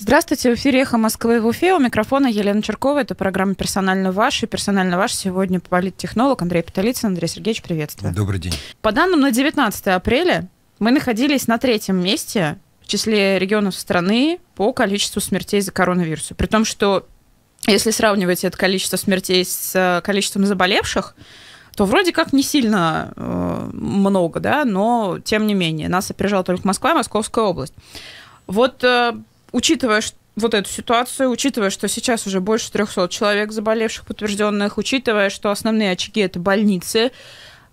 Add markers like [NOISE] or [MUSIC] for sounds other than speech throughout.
Здравствуйте, в эфире «Эхо Москвы» в Уфе. У микрофона Елена Черкова. Это программа «Персонально ваш». И «Персонально ваш» сегодня политтехнолог Андрей Потолицын. Андрей Сергеевич, приветствую. Добрый день. По данным на 19 апреля мы находились на третьем месте в числе регионов страны по количеству смертей за коронавирусом. При том, что если сравнивать это количество смертей с э, количеством заболевших, то вроде как не сильно э, много, да, но тем не менее нас опережала только Москва и Московская область. Вот э, учитывая вот эту ситуацию, учитывая, что сейчас уже больше 300 человек заболевших подтвержденных, учитывая, что основные очаги это больницы,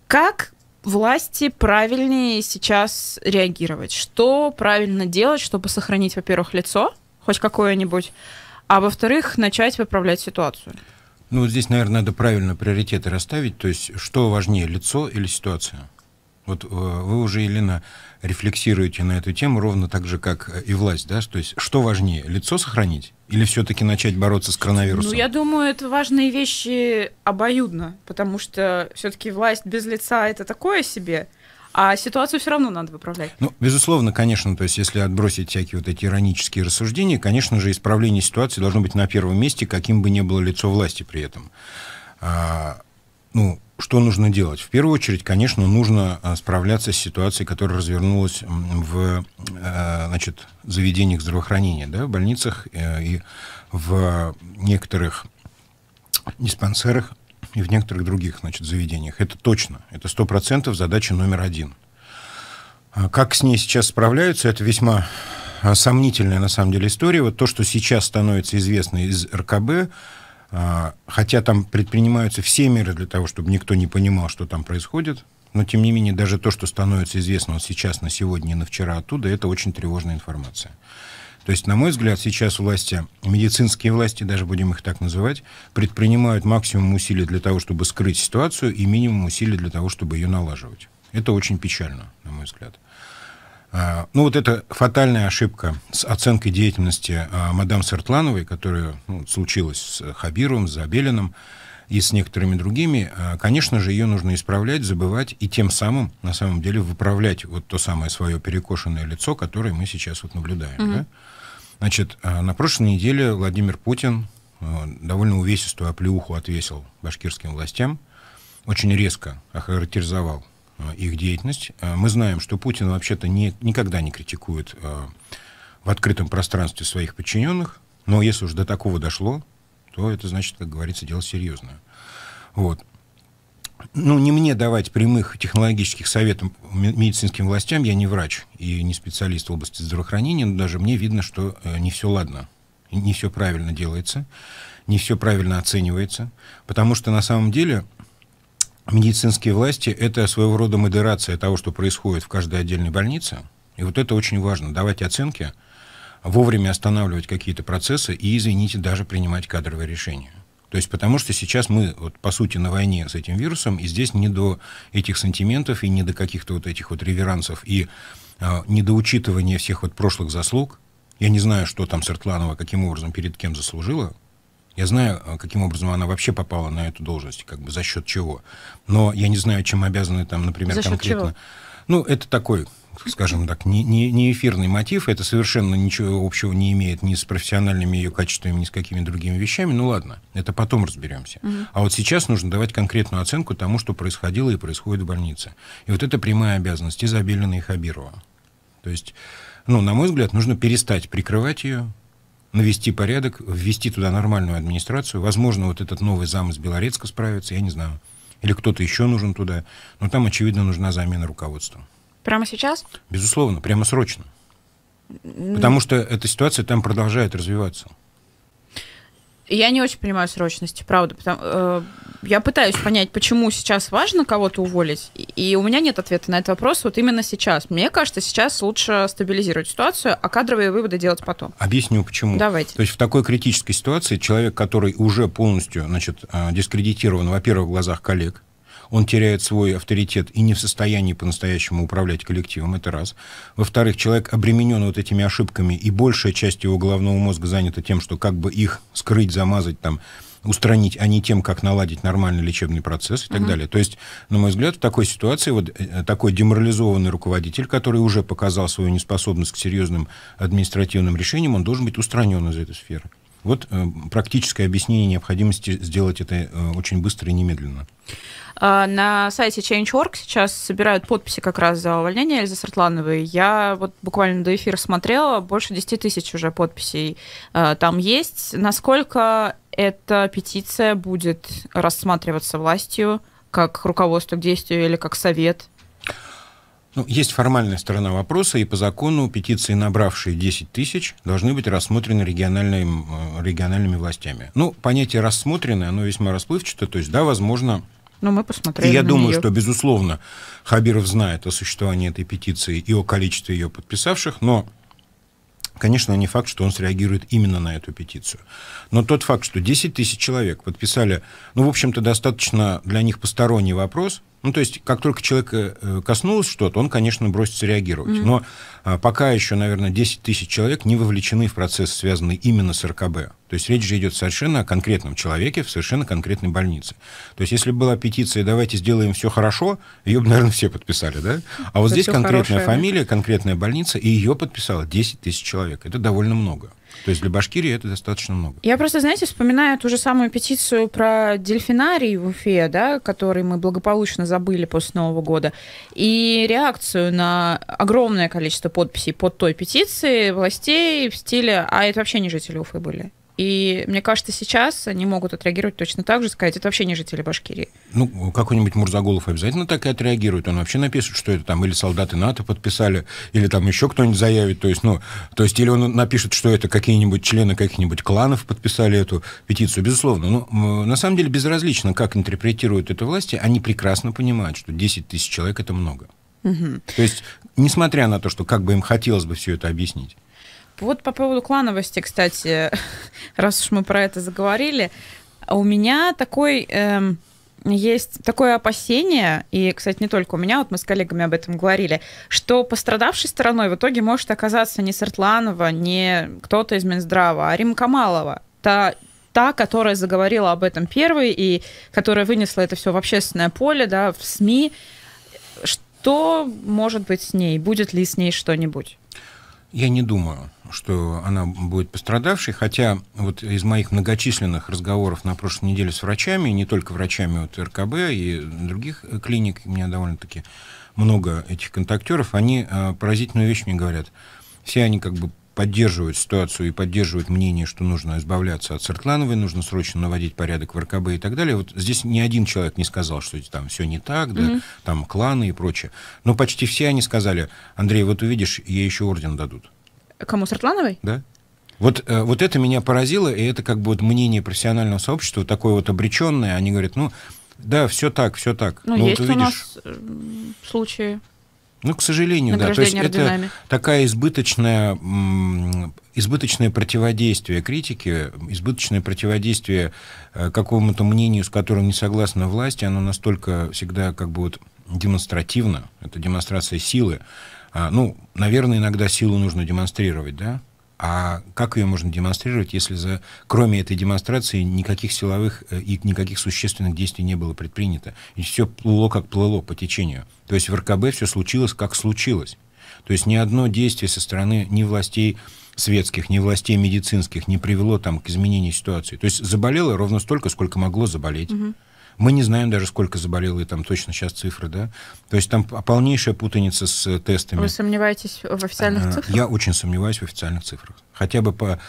как власти правильнее сейчас реагировать? Что правильно делать, чтобы сохранить, во-первых, лицо, хоть какое-нибудь, а во-вторых, начать выправлять ситуацию? Ну, здесь, наверное, надо правильно приоритеты расставить. То есть, что важнее, лицо или ситуация? Вот э, вы уже, Елена, рефлексируете на эту тему ровно так же, как э, и власть, да? То есть что важнее, лицо сохранить или все-таки начать бороться с коронавирусом? Ну, я думаю, это важные вещи обоюдно, потому что все-таки власть без лица это такое себе, а ситуацию все равно надо выправлять. Ну, безусловно, конечно, то есть если отбросить всякие вот эти иронические рассуждения, конечно же, исправление ситуации должно быть на первом месте, каким бы ни было лицо власти при этом. А, ну, что нужно делать? В первую очередь, конечно, нужно а, справляться с ситуацией, которая развернулась в э, значит, заведениях здравоохранения, да, в больницах э, и в некоторых диспансерах и в некоторых других значит, заведениях. Это точно. Это сто процентов задача номер один. А как с ней сейчас справляются, это весьма а, сомнительная на самом деле история. Вот то, что сейчас становится известно из РКБ, а, хотя там предпринимаются все меры для того, чтобы никто не понимал, что там происходит. Но, тем не менее, даже то, что становится известно вот сейчас, на сегодня и на вчера оттуда, это очень тревожная информация. То есть, на мой взгляд, сейчас власти, медицинские власти, даже будем их так называть, предпринимают максимум усилий для того, чтобы скрыть ситуацию, и минимум усилий для того, чтобы ее налаживать. Это очень печально, на мой взгляд. А, ну, вот эта фатальная ошибка с оценкой деятельности а, мадам Сартлановой, которая ну, случилась с Хабировым, с Забелиным и с некоторыми другими, а, конечно же, ее нужно исправлять, забывать и тем самым, на самом деле, выправлять вот то самое свое перекошенное лицо, которое мы сейчас вот наблюдаем. Mm-hmm. Да? Значит, на прошлой неделе Владимир Путин довольно увесистую оплеуху отвесил башкирским властям, очень резко охарактеризовал Э, их деятельность. Э, мы знаем, что Путин вообще-то не, никогда не критикует э, в открытом пространстве своих подчиненных, но если уж до такого дошло, то это значит, как говорится, дело серьезное. Вот. Ну, не мне давать прямых технологических советов медицинским властям, я не врач и не специалист в области здравоохранения, но даже мне видно, что не все ладно, не все правильно делается, не все правильно оценивается, потому что на самом деле медицинские власти – это своего рода модерация того, что происходит в каждой отдельной больнице. И вот это очень важно – давать оценки, вовремя останавливать какие-то процессы и, извините, даже принимать кадровые решения. То есть потому что сейчас мы, вот, по сути, на войне с этим вирусом, и здесь не до этих сантиментов и не до каких-то вот этих вот реверансов и э, не до учитывания всех вот прошлых заслуг. Я не знаю, что там Сыртланова, каким образом, перед кем заслужила, я знаю, а, каким образом она вообще попала на эту должность, как бы за счет чего. Но я не знаю, чем обязаны там, например, за конкретно. Чего? Ну, это такой скажем так, не, не, не эфирный мотив, это совершенно ничего общего не имеет ни с профессиональными ее качествами, ни с какими другими вещами. Ну ладно, это потом разберемся. Угу. А вот сейчас нужно давать конкретную оценку тому, что происходило и происходит в больнице. И вот это прямая обязанность Изобилина и Хабирова. То есть, ну, на мой взгляд, нужно перестать прикрывать ее, навести порядок, ввести туда нормальную администрацию. Возможно, вот этот новый зам из Белорецка справится, я не знаю. Или кто-то еще нужен туда. Но там, очевидно, нужна замена руководства. Прямо сейчас? Безусловно, прямо срочно. Потому что эта ситуация там продолжает развиваться. Я не очень понимаю срочности, правда. Потому, э, я пытаюсь понять, почему сейчас важно кого-то уволить, и у меня нет ответа на этот вопрос вот именно сейчас. Мне кажется, сейчас лучше стабилизировать ситуацию, а кадровые выводы делать потом. Объясню, почему. Давайте. То есть в такой критической ситуации человек, который уже полностью значит, э, дискредитирован, во-первых, в глазах коллег, он теряет свой авторитет и не в состоянии по-настоящему управлять коллективом, это раз. Во-вторых, человек обременен вот этими ошибками, и большая часть его головного мозга занята тем, что как бы их скрыть, замазать, там, устранить, а не тем, как наладить нормальный лечебный процесс и так угу. далее. То есть, на мой взгляд, в такой ситуации вот э, э, такой деморализованный руководитель, который уже показал свою неспособность к серьезным административным решениям, он должен быть устранен из этой сферы. Вот э, практическое объяснение необходимости сделать это э, очень быстро и немедленно. А, на сайте Change.org сейчас собирают подписи как раз за увольнение Эльзы Сартлановой. Я вот буквально до эфира смотрела, больше 10 тысяч уже подписей а, там есть. Насколько эта петиция будет рассматриваться властью как руководство к действию или как совет? Ну, есть формальная сторона вопроса, и по закону петиции, набравшие 10 тысяч, должны быть рассмотрены региональными, э, региональными властями. Ну, понятие «рассмотрены», оно весьма расплывчато, то есть, да, возможно, но ну, мы посмотрели. И я думаю, нее. что, безусловно, Хабиров знает о существовании этой петиции и о количестве ее подписавших, но Конечно, не факт, что он среагирует именно на эту петицию. Но тот факт, что 10 тысяч человек подписали, ну, в общем-то, достаточно для них посторонний вопрос – ну, то есть, как только человека э, коснулось что-то, он, конечно, бросится реагировать. mm Но а, пока еще, наверное, 10 тысяч человек не вовлечены в процесс, связанный именно с РКБ. То есть речь же идет совершенно о конкретном человеке в совершенно конкретной больнице. То есть если была петиция «давайте сделаем все хорошо», ее бы, наверное, все подписали, да? А вот Это здесь конкретная хорошее. фамилия, конкретная больница, и ее подписало 10 тысяч человек. Это довольно много. То есть для Башкирии это достаточно много. Я просто, знаете, вспоминаю ту же самую петицию про дельфинарий в Уфе, да, который мы благополучно забыли после Нового года, и реакцию на огромное количество подписей под той петицией властей в стиле «А это вообще не жители Уфы были». И мне кажется, сейчас они могут отреагировать точно так же, сказать, это вообще не жители Башкирии. Ну, какой-нибудь Мурзаголов обязательно так и отреагирует. Он вообще напишет, что это там или солдаты НАТО подписали, или там еще кто-нибудь заявит. То есть, ну, то есть, или он напишет, что это какие-нибудь члены каких-нибудь кланов подписали эту петицию. Безусловно. но ну, на самом деле, безразлично, как интерпретируют это власти, они прекрасно понимают, что 10 тысяч человек – это много. Угу. То есть, несмотря на то, что как бы им хотелось бы все это объяснить. Вот по поводу клановости, кстати, [LAUGHS] раз уж мы про это заговорили, у меня такой... Эм, есть такое опасение, и, кстати, не только у меня, вот мы с коллегами об этом говорили, что пострадавшей стороной в итоге может оказаться не Сыртланова, не кто-то из Минздрава, а Рим Камалова. Та, та, которая заговорила об этом первой и которая вынесла это все в общественное поле, да, в СМИ. Что может быть с ней? Будет ли с ней что-нибудь? Я не думаю что она будет пострадавшей, хотя вот из моих многочисленных разговоров на прошлой неделе с врачами, не только врачами вот РКБ и других клиник, у меня довольно-таки много этих контактеров, они э, поразительную вещь мне говорят. Все они как бы поддерживают ситуацию и поддерживают мнение, что нужно избавляться от Сыртлановой, нужно срочно наводить порядок в РКБ и так далее. Вот здесь ни один человек не сказал, что там все не так, да, mm-hmm. там кланы и прочее. Но почти все они сказали, Андрей, вот увидишь, ей еще орден дадут. Кому, Сартлановой? Да. Вот, э, вот это меня поразило, и это как бы вот мнение профессионального сообщества, такое вот обреченное. Они говорят, ну, да, все так, все так. Ну, Но ну, есть вот, у нас э, случаи ну, к сожалению, да. То есть орденами. это такая избыточная, избыточное противодействие критике, избыточное противодействие э, какому-то мнению, с которым не согласна власть, оно настолько всегда как бы вот демонстративно, это демонстрация силы, а, ну, наверное, иногда силу нужно демонстрировать, да? А как ее можно демонстрировать, если за, кроме этой демонстрации никаких силовых э, и никаких существенных действий не было предпринято? И все плыло, как плыло, по течению. То есть в РКБ все случилось, как случилось. То есть ни одно действие со стороны ни властей светских, ни властей медицинских не привело там к изменению ситуации. То есть заболело ровно столько, сколько могло заболеть. Угу. Мы не знаем даже, сколько заболело, и там точно сейчас цифры, да? То есть там полнейшая путаница с э, тестами. Вы сомневаетесь в официальных э, цифрах? Я очень сомневаюсь в официальных цифрах. Хотя бы по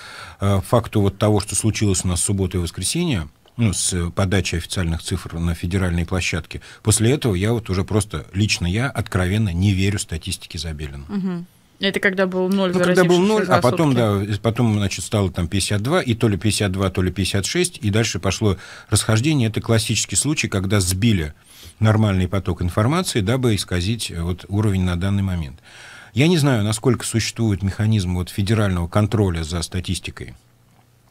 э, факту вот того, что случилось у нас в субботу и воскресенье, ну, с подачей официальных цифр на федеральной площадке. После этого я вот уже просто, лично я, откровенно не верю статистике Забелина. Угу. Это когда был ноль ну, когда был ноль, а потом, да, потом, значит, стало там 52, и то ли 52, то ли 56, и дальше пошло расхождение. Это классический случай, когда сбили нормальный поток информации, дабы исказить э, вот уровень на данный момент. Я не знаю, насколько существует механизм вот федерального контроля за статистикой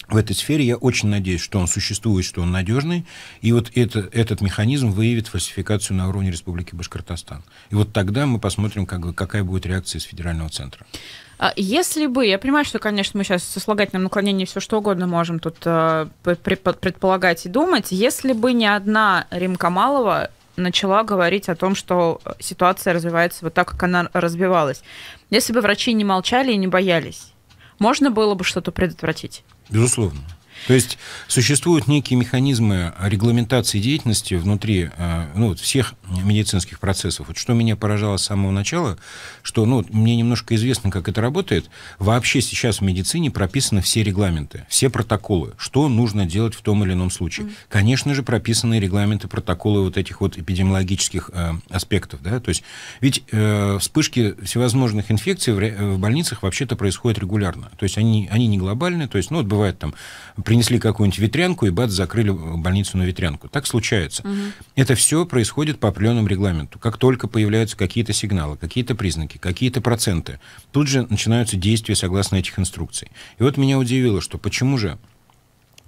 в этой сфере. Я очень надеюсь, что он существует, что он надежный. И вот это, этот механизм выявит фальсификацию на уровне Республики Башкортостан. И вот тогда мы посмотрим, как, какая будет реакция из федерального центра. А если бы, я понимаю, что, конечно, мы сейчас со слагательным наклонением все что угодно можем тут э, предполагать и думать, если бы не одна Римка Малова начала говорить о том, что ситуация развивается вот так, как она развивалась. Если бы врачи не молчали и не боялись, можно было бы что-то предотвратить? Безусловно. То есть существуют некие механизмы регламентации деятельности внутри э, ну, всех медицинских процессов. Вот что меня поражало с самого начала, что ну, мне немножко известно, как это работает. Вообще сейчас в медицине прописаны все регламенты, все протоколы, что нужно делать в том или ином случае. Mm. Конечно же, прописаны регламенты, протоколы вот этих вот эпидемиологических э, аспектов. Да? То есть ведь э, вспышки всевозможных инфекций в, в больницах вообще-то происходят регулярно. То есть они, они не глобальные, то есть ну, вот бывает там принесли какую-нибудь ветрянку, и бац, закрыли э, больницу на ветрянку. Так случается. Угу. Это все происходит по определенному регламенту. Как только появляются какие-то сигналы, какие-то признаки, какие-то проценты, тут же начинаются действия согласно этих инструкций. И вот меня удивило, что почему же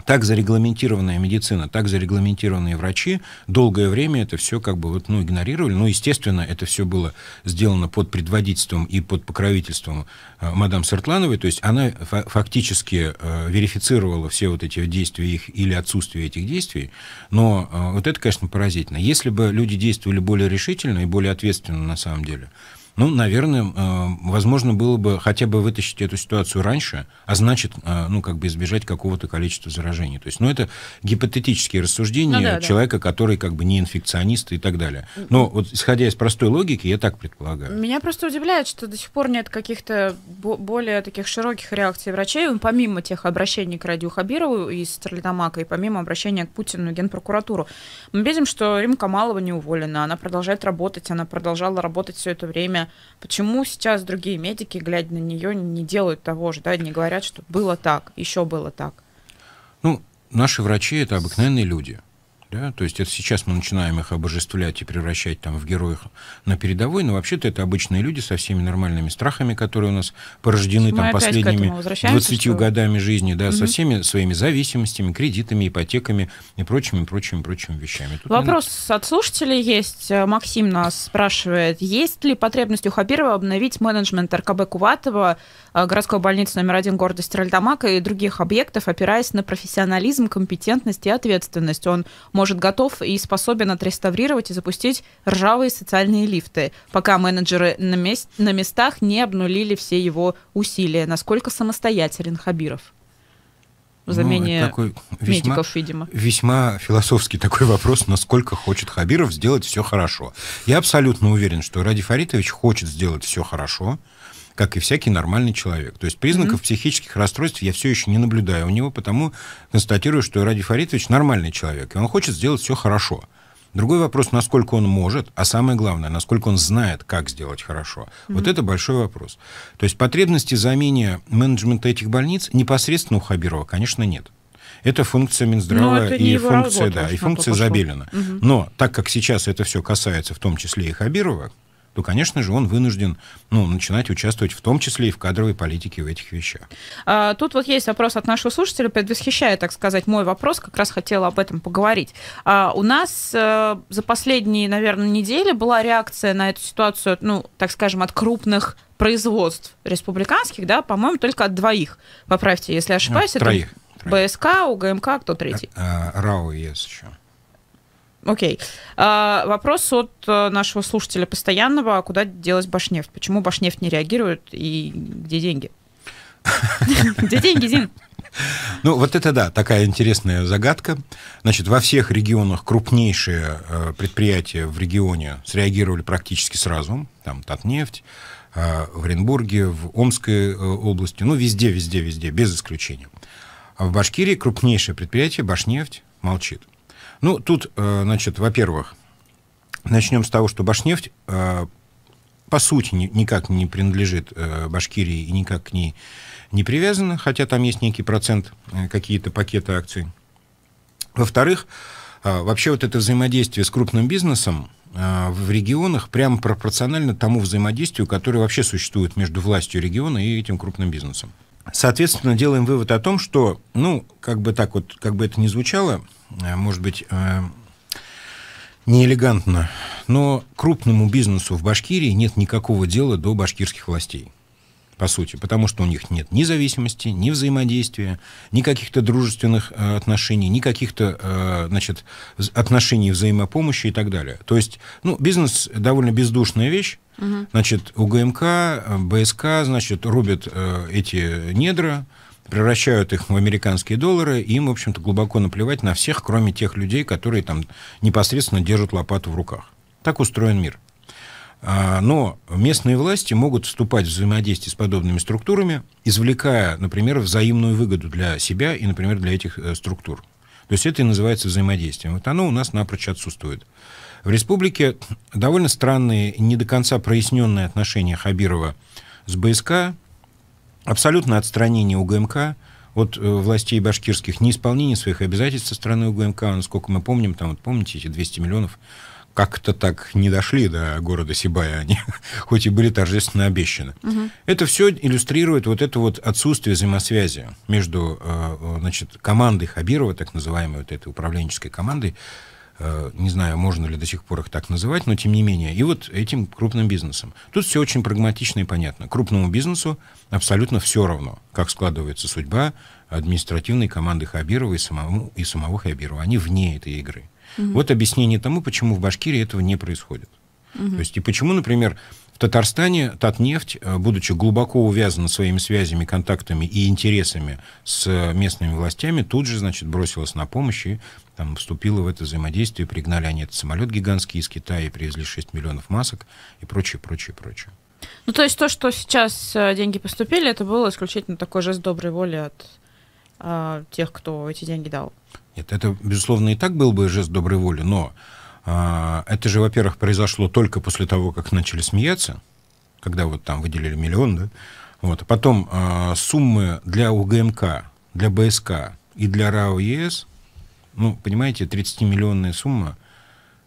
так зарегламентированная медицина, так зарегламентированные врачи долгое время это все как бы вот, ну, игнорировали. Ну, естественно, это все было сделано под предводительством и под покровительством э, мадам Сыртлановой, то есть она фа фактически э, верифицировала все вот эти действия их или отсутствие этих действий, но э, вот это, конечно, поразительно. Если бы люди действовали более решительно и более ответственно на самом деле, ну, наверное, э, возможно было бы хотя бы вытащить эту ситуацию раньше, а значит, э, ну, как бы избежать какого-то количества заражений. То есть, ну, это гипотетические рассуждения ну, да, человека, да. который как бы не инфекционист и так далее. Но вот исходя из простой логики, я так предполагаю. Меня просто удивляет, что до сих пор нет каких-то более таких широких реакций врачей, ну, помимо тех обращений к Радио Хабирову из Стерлитамака и помимо обращения к Путину и Генпрокуратуру. Мы видим, что Рим Камалова не уволена, она продолжает работать, она продолжала работать все это время почему сейчас другие медики, глядя на нее, не делают того же, да, не говорят, что было так, еще было так? Ну, наши врачи это обыкновенные люди. Да? То есть это сейчас мы начинаем их обожествлять и превращать там, в героев на передовой, но вообще-то это обычные люди со всеми нормальными страхами, которые у нас порождены ну, там, последними 20 годами жизни, да, угу. со всеми своими зависимостями, кредитами, ипотеками и прочими, прочими, прочими вещами. Тут Вопрос надо... от слушателей есть. Э, Максим нас спрашивает, есть ли потребность у Хабирова обновить менеджмент РКБ Куватова, э, городской больницы номер один города Стерлитамака и других объектов, опираясь на профессионализм, компетентность и ответственность? Он может, готов и способен отреставрировать и запустить ржавые социальные лифты, пока менеджеры на, мест, на местах не обнулили все его усилия. Насколько самостоятелен Хабиров? в ну, замене ну, такой весьма, медиков, видимо. Весьма философский такой вопрос, насколько хочет Хабиров сделать все хорошо. Я абсолютно уверен, что Ради Фаритович хочет сделать все хорошо как и всякий нормальный человек. То есть признаков mm-hmm. психических расстройств я все еще не наблюдаю у него, потому констатирую, что Ради Фаритович нормальный человек, и он хочет сделать все хорошо. Другой вопрос, насколько он может, а самое главное, насколько он знает, как сделать хорошо. Mm-hmm. Вот это большой вопрос. То есть потребности замене менеджмента этих больниц непосредственно у Хабирова, конечно, нет. Это функция Минздрава это и, функция, работа, да, и функция Забелина. Угу. Но так как сейчас это все касается в том числе и Хабирова, то, конечно же, он вынужден ну, начинать участвовать в том числе и в кадровой политике в этих вещах. А, тут вот есть вопрос от нашего слушателя, предвосхищая, так сказать, мой вопрос, как раз хотела об этом поговорить. А, у нас а, за последние, наверное, недели была реакция на эту ситуацию, ну, так скажем, от крупных производств республиканских, да, по-моему, только от двоих. Поправьте, если ну, ошибаюсь. Ну, троих. Это БСК, УГМК, кто третий? А, а РАО ЕС еще. Окей. Okay. А, вопрос от э, нашего слушателя постоянного. А куда делась Башнефть? Почему Башнефть не реагирует и где деньги? [LAUGHS] Где деньги, Зин? Ну, вот это да, такая интересная загадка. Значит, во всех регионах крупнейшие э, предприятия в регионе среагировали практически сразу. Там Татнефть, э, в Оренбурге, в Омской э, области. Ну, везде, везде, везде, без исключения. А в Башкирии крупнейшее предприятие, Башнефть, молчит. Э, ну, тут, э, значит, во-первых, начнем с того, что Башнефть э, по сути никак не принадлежит э, Башкирии и никак к ней не привязана, хотя там есть некий процент, какие-то пакеты акций. Во-вторых, вообще вот это взаимодействие с крупным бизнесом в регионах прямо пропорционально тому взаимодействию, которое вообще существует между властью региона и этим крупным бизнесом. Соответственно, делаем вывод о том, что, ну, как бы так вот, как бы это ни звучало, Э, может быть, э, неэлегантно, но крупному бизнесу в Башкирии нет никакого дела до башкирских властей. По сути, потому что у них нет ни зависимости, ни взаимодействия, ни каких-то дружественных э, отношений, ни каких-то э, значит, отношений взаимопомощи и так далее. То есть, ну, бизнес довольно бездушная вещь. Угу. Значит, у ГМК, э, БСК, значит, рубят э, эти недра, превращают их в американские доллары, им, в общем-то, глубоко наплевать на всех, кроме тех людей, которые там непосредственно держат лопату в руках. Так устроен мир. А, но местные власти могут вступать в взаимодействие с подобными структурами, извлекая, например, взаимную выгоду для себя и, например, для этих э, структур. То есть это и называется взаимодействием. Вот оно у нас напрочь отсутствует. В республике довольно странные, не до конца проясненные отношения Хабирова с БСК, абсолютное отстранение УГМК от э, властей башкирских, неисполнение своих обязательств со стороны УГМК, насколько мы помним, там, вот помните, эти 200 миллионов как-то так не дошли до города Сибая они, [LAUGHS] хоть и были торжественно обещаны. Угу. Это все иллюстрирует вот это вот отсутствие взаимосвязи между э, э, значит, командой Хабирова, так называемой вот этой управленческой командой, Э, не знаю, можно ли до сих пор их так называть, но тем не менее, и вот этим крупным бизнесом. Тут все очень прагматично и понятно. Крупному бизнесу абсолютно все равно, как складывается судьба административной команды Хабирова и, самому, и самого Хабирова. Они вне этой игры. Угу. Вот объяснение тому, почему в Башкирии этого не происходит. Угу. То есть и почему, например, в Татарстане Татнефть, э, будучи глубоко увязана своими связями, контактами и интересами с э, местными властями, тут же, значит, бросилась на помощь и там, вступила в это взаимодействие. Пригнали они этот самолет гигантский из Китая привезли 6 миллионов масок и прочее, прочее, прочее. Ну, то есть то, что сейчас э, деньги поступили, это было исключительно такой жест доброй воли от э, тех, кто эти деньги дал? Нет, это, безусловно, и так был бы жест доброй воли, но а, это же, во-первых, произошло только после того, как начали смеяться, когда вот там выделили миллион, да? Вот. Потом а, суммы для УГМК, для БСК и для РАО ЕС, ну, понимаете, 30-миллионная сумма,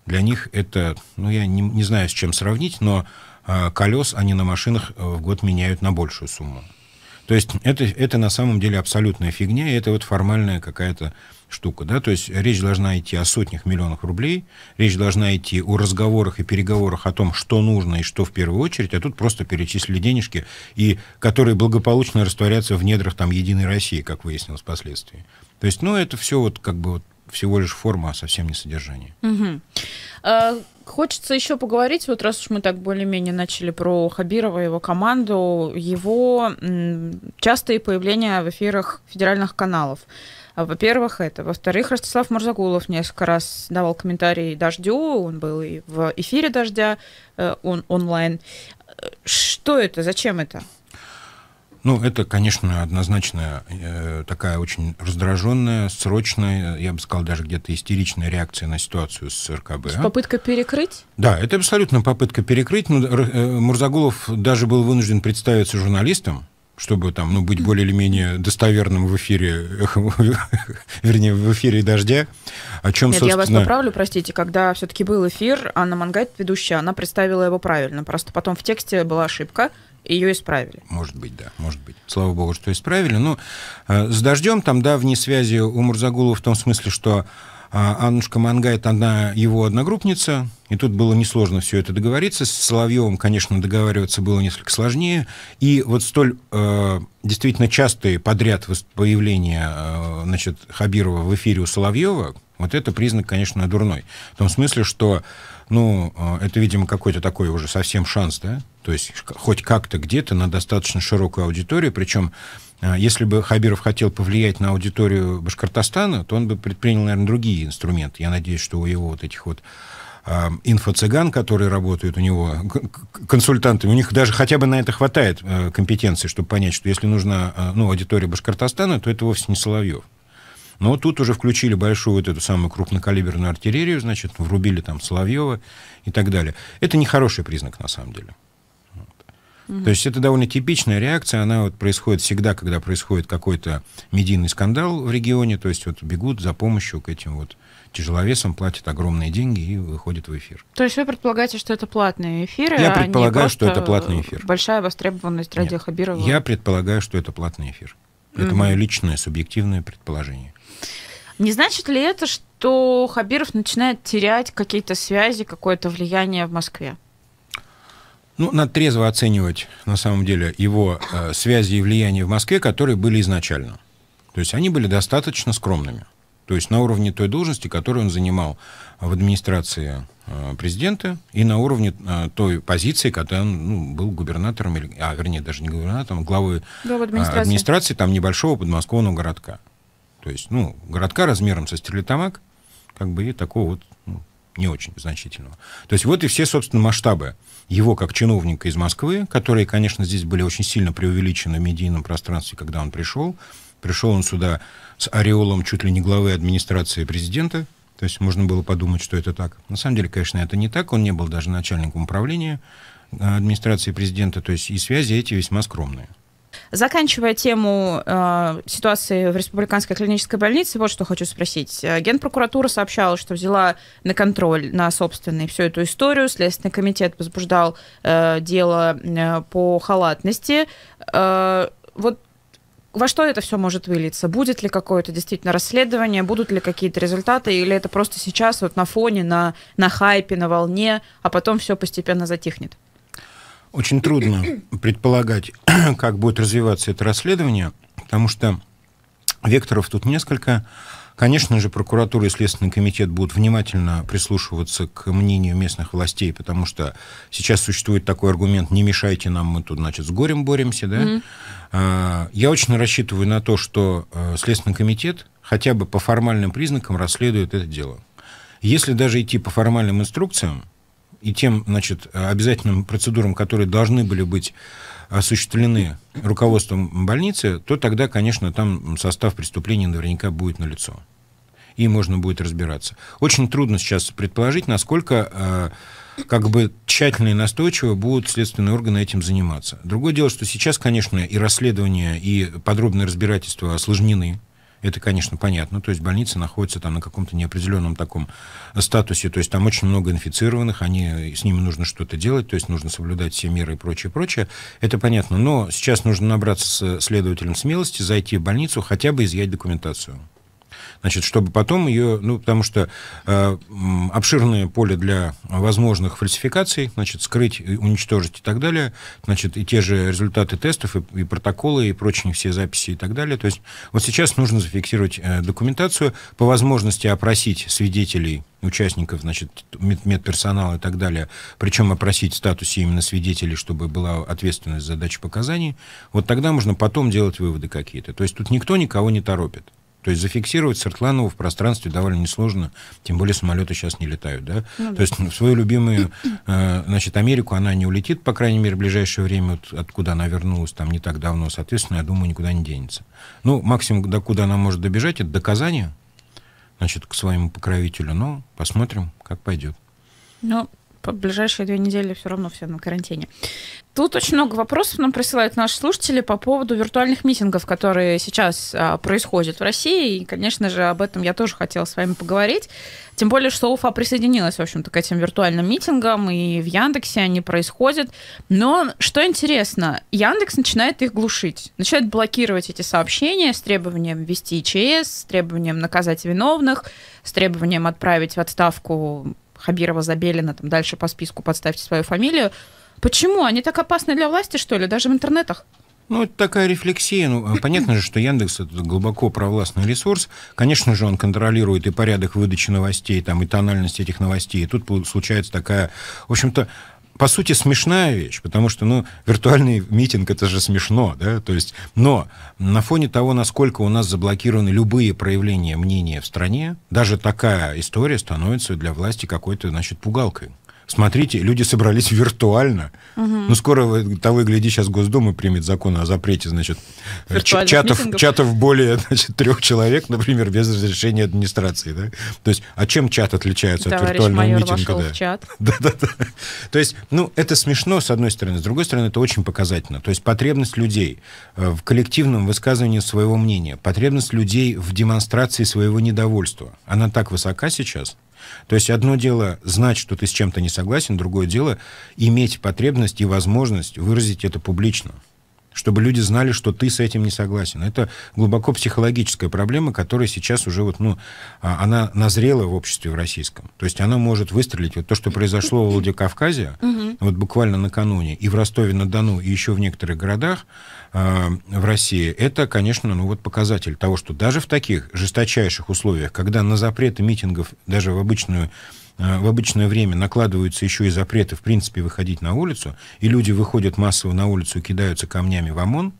для них это, ну, я не, не знаю, с чем сравнить, но а, колес они на машинах э, в год меняют на большую сумму. То есть это, это на самом деле абсолютная фигня, и это вот формальная какая-то штука, да, то есть речь должна идти о сотнях миллионов рублей, речь должна идти о разговорах и переговорах о том, что нужно и что в первую очередь, а тут просто перечислили денежки, и которые благополучно растворятся в недрах там Единой России, как выяснилось впоследствии. То есть, ну, это все вот как бы вот всего лишь форма, а совсем не содержание. Угу. А, хочется еще поговорить, вот раз уж мы так более-менее начали про Хабирова, его команду, его частые появления в эфирах федеральных каналов. А, во-первых, это. Во-вторых, Ростислав Мурзагулов несколько раз давал комментарии «Дождю», он был и в эфире «Дождя», э, он онлайн. Что это? Зачем это? Ну, это, конечно, однозначно э, такая очень раздраженная, срочная, я бы сказал, даже где-то истеричная реакция на ситуацию с РКБ. С попытка перекрыть? Да, это абсолютно попытка перекрыть. Но, ну, э, Мурзагулов даже был вынужден представиться журналистом, чтобы там, ну, быть более или менее достоверным в эфире, [LAUGHS] вернее, в эфире «Дождя», о чем, Нет, собственно... я вас поправлю, простите, когда все-таки был эфир, Анна Мангайт, ведущая, она представила его правильно, просто потом в тексте была ошибка, ее исправили. Может быть, да, может быть. Слава богу, что исправили. Ну, э, с «Дождем» там, да, вне связи у Мурзагулова в том смысле, что а Аннушка Мангайт, она его одногруппница, и тут было несложно все это договориться. С Соловьевым, конечно, договариваться было несколько сложнее. И вот столь э, действительно частые подряд появления э, значит, Хабирова в эфире у Соловьева, вот это признак, конечно, дурной. В том смысле, что ну, э, это, видимо, какой-то такой уже совсем шанс, да? То есть хоть как-то где-то на достаточно широкую аудиторию, причем а, если бы Хабиров хотел повлиять на аудиторию Башкортостана, то он бы предпринял, наверное, другие инструменты. Я надеюсь, что у его вот этих вот а, инфо-цыган, которые работают у него, консультанты, у них даже хотя бы на это хватает а, компетенции, чтобы понять, что если нужна ну, аудитория Башкортостана, то это вовсе не Соловьев. Но тут уже включили большую вот эту самую крупнокалиберную артиллерию, значит, врубили там Соловьева и так далее. Это нехороший признак на самом деле. Угу. То есть это довольно типичная реакция, она вот происходит всегда, когда происходит какой-то медийный скандал в регионе, то есть вот бегут за помощью к этим вот тяжеловесам, платят огромные деньги и выходят в эфир. То есть вы предполагаете, что это платные эфиры? Я а предполагаю, что это платный эфир. Большая востребованность радио Нет, Хабирова. Я предполагаю, что это платный эфир. Угу. Это мое личное субъективное предположение. Не значит ли это, что Хабиров начинает терять какие-то связи, какое-то влияние в Москве? Ну, надо трезво оценивать, на самом деле, его э, связи и влияние в Москве, которые были изначально. То есть они были достаточно скромными. То есть на уровне той должности, которую он занимал в администрации э, президента, и на уровне э, той позиции, когда он ну, был губернатором, или, а вернее, даже не губернатором, а главой э, администрации. администрации там небольшого подмосковного городка. То есть, ну, городка размером со Стерлитамак, как бы и такого вот ну, не очень значительного. То есть вот и все, собственно, масштабы его как чиновника из Москвы, которые, конечно, здесь были очень сильно преувеличены в медийном пространстве, когда он пришел. Пришел он сюда с ореолом чуть ли не главы администрации президента, то есть можно было подумать, что это так. На самом деле, конечно, это не так. Он не был даже начальником управления э, администрации президента, то есть и связи эти весьма скромные. Заканчивая тему э, ситуации в Республиканской клинической больнице, вот что хочу спросить. Э, Генпрокуратура сообщала, что взяла на контроль, на собственный всю эту историю. Следственный комитет возбуждал э, дело э, по халатности. Э, вот во что это все может вылиться? Будет ли какое-то действительно расследование? Будут ли какие-то результаты? Или это просто сейчас вот на фоне, на, на хайпе, на волне, а потом все постепенно затихнет? Очень трудно предполагать, [CLEARS THROAT] как будет развиваться это расследование, потому что векторов тут несколько. Конечно же, прокуратура и Следственный комитет будут внимательно прислушиваться к мнению местных властей, потому что сейчас существует такой аргумент «не мешайте нам, мы тут, значит, с горем боремся». Да? Mm-hmm. Я очень рассчитываю на то, что э, Следственный комитет хотя бы по формальным признакам расследует это дело. Если даже идти по формальным инструкциям, и тем значит, обязательным процедурам, которые должны были быть осуществлены руководством больницы, то тогда, конечно, там состав преступления наверняка будет налицо. И можно будет разбираться. Очень трудно сейчас предположить, насколько э, как бы тщательно и настойчиво будут следственные органы этим заниматься. Другое дело, что сейчас, конечно, и расследование, и подробное разбирательство осложнены это, конечно, понятно. То есть больница находится там на каком-то неопределенном таком э, статусе. То есть там очень много инфицированных, они, э, с ними нужно что-то делать, то есть нужно соблюдать все меры и прочее, прочее. Это понятно. Но сейчас нужно набраться с э, следователем смелости, зайти в больницу, хотя бы изъять документацию значит, чтобы потом ее, ну, потому что э, обширное поле для возможных фальсификаций, значит, скрыть, э, уничтожить и так далее, значит, и те же результаты тестов, и, и протоколы, и прочие все записи и так далее. То есть вот сейчас нужно зафиксировать э, документацию, по возможности опросить свидетелей, участников, значит, мед медперсонала и так далее, причем опросить в статусе именно свидетелей, чтобы была ответственность за дачу показаний, вот тогда можно потом делать выводы какие-то. То есть тут никто никого не торопит. То есть зафиксировать Сыртланову в пространстве довольно несложно, тем более самолеты сейчас не летают, да? Ну, да. То есть ну, в свою любимую, э, значит, Америку она не улетит, по крайней мере, в ближайшее время, вот, откуда она вернулась там не так давно, соответственно, я думаю, никуда не денется. Ну, максимум, до куда она может добежать, это до Казани, значит, к своему покровителю, но посмотрим, как пойдет. Ну, по ближайшие две недели все равно все на карантине. Тут очень много вопросов нам присылают наши слушатели по поводу виртуальных митингов, которые сейчас а, происходят в России. И, конечно же, об этом я тоже хотела с вами поговорить. Тем более, что Уфа присоединилась, в общем-то, к этим виртуальным митингам, и в Яндексе они происходят. Но что интересно, Яндекс начинает их глушить, начинает блокировать эти сообщения с требованием ввести ИЧС, с требованием наказать виновных, с требованием отправить в отставку Хабирова, Забелина, там дальше по списку подставьте свою фамилию. Почему? Они так опасны для власти, что ли, даже в интернетах? Ну, это такая рефлексия. Ну, а понятно же, что Яндекс – это глубоко провластный ресурс. Конечно же, он контролирует и порядок выдачи новостей, там, и тональность этих новостей. И тут получается такая, в общем-то, по сути, смешная вещь, потому что, ну, виртуальный митинг — это же смешно, да, то есть, но на фоне того, насколько у нас заблокированы любые проявления мнения в стране, даже такая история становится для власти какой-то, значит, пугалкой смотрите, люди собрались виртуально. Угу. Ну, скоро того и гляди, сейчас Госдума примет закон о запрете, значит, э, чатов, чатов более [LAUGHS] значит, трех человек, например, без разрешения администрации. Да? То есть, а чем чат отличается Товарищ от виртуального майор митинга? да. в чат. да, да, да. То есть, ну, это смешно, с одной стороны. С другой стороны, это очень показательно. То есть, потребность людей э, в коллективном высказывании своего мнения, потребность людей в демонстрации своего недовольства, она так высока сейчас, то есть одно дело знать, что ты с чем-то не согласен, другое дело иметь потребность и возможность выразить это публично чтобы люди знали, что ты с этим не согласен. Это глубоко психологическая проблема, которая сейчас уже вот, ну, а, она назрела в обществе в российском. То есть она может выстрелить. Вот то, что произошло в Владикавказе, угу. вот буквально накануне, и в Ростове-на-Дону, и еще в некоторых городах э, в России, это, конечно, ну вот показатель того, что даже в таких жесточайших условиях, когда на запреты митингов даже в обычную Э, в обычное время накладываются еще и запреты, в принципе, выходить на улицу, и люди выходят массово на улицу и кидаются камнями в ОМОН,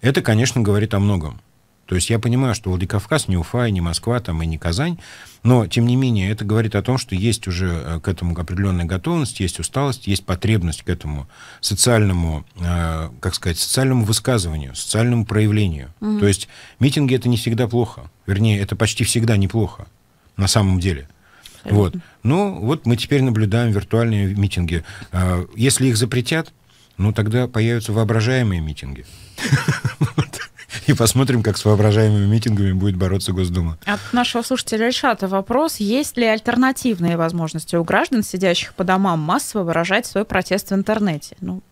это, конечно, говорит о многом. То есть я понимаю, что Владикавказ не Уфа, и не Москва, там, и не Казань, но, тем не менее, это говорит о том, что есть уже э, к этому определенная готовность, есть усталость, есть потребность к этому социальному, э, как сказать, социальному высказыванию, социальному проявлению. mm То есть митинги — это не всегда плохо. Вернее, это почти всегда неплохо на самом деле. Вот. Ну, вот мы теперь наблюдаем виртуальные митинги. А, если их запретят, ну, тогда появятся воображаемые митинги. И посмотрим, как с воображаемыми митингами будет бороться Госдума. От нашего слушателя Ильшата вопрос. Есть ли альтернативные возможности у граждан, сидящих по домам, массово выражать свой протест в интернете? Ну,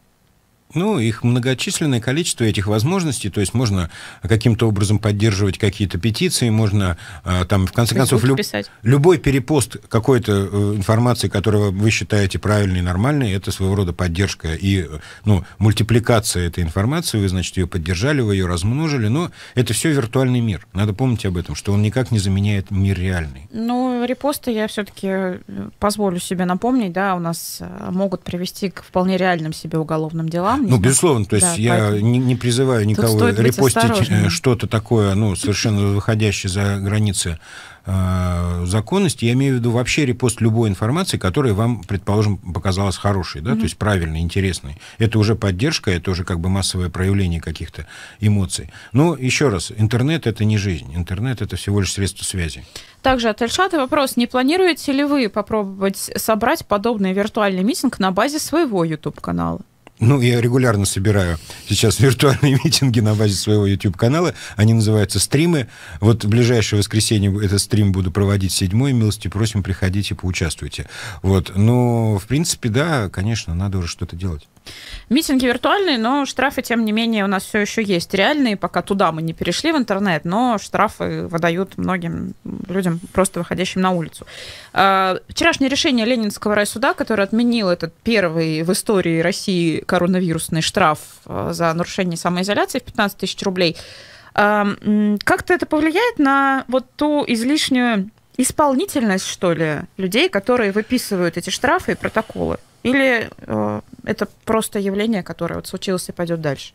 ну, их многочисленное количество этих возможностей, то есть можно каким-то образом поддерживать какие-то петиции, можно а, там, в конце концов, люб... любой перепост какой-то э, информации, которую вы считаете правильной и нормальной, это своего рода поддержка и, ну, мультипликация этой информации, вы, значит, ее поддержали, вы ее размножили, но это все виртуальный мир. Надо помнить об этом, что он никак не заменяет мир реальный. Ну, репосты я все-таки э, позволю себе напомнить, да, у нас э, могут привести к вполне реальным себе уголовным делам, не Ну, безусловно, то есть да, я поэтому... не, не призываю никого репостить э, что-то такое, ну, совершенно выходящее за границы э, законности. Я имею в виду вообще репост любой информации, которая вам, предположим, показалась хорошей, да, mm-hmm. то есть правильной, интересной. Это уже поддержка, это уже как бы массовое проявление каких-то эмоций. Но еще раз, интернет это не жизнь, интернет это всего лишь средство связи. Также от Эльшата вопрос, не планируете ли вы попробовать собрать подобный виртуальный митинг на базе своего YouTube-канала? Ну, я регулярно собираю сейчас [LAUGHS] виртуальные митинги на базе своего YouTube-канала. Они называются стримы. Вот в ближайшее воскресенье этот стрим буду проводить седьмой. Милости просим, приходите, поучаствуйте. Вот. Но, ну, в принципе, да, конечно, надо уже что-то делать. Митинги виртуальные, но штрафы, тем не менее, у нас все еще есть реальные. Пока туда мы не перешли в интернет, но штрафы выдают многим людям, просто выходящим на улицу. А, вчерашнее решение Ленинского райсуда, которое отменил этот первый в истории России коронавирусный штраф а, за нарушение самоизоляции в 15 тысяч рублей, а, как-то это повлияет на вот ту излишнюю исполнительность, что ли, людей, которые выписывают эти штрафы и протоколы? Или э, это просто явление, которое вот случилось и пойдет дальше?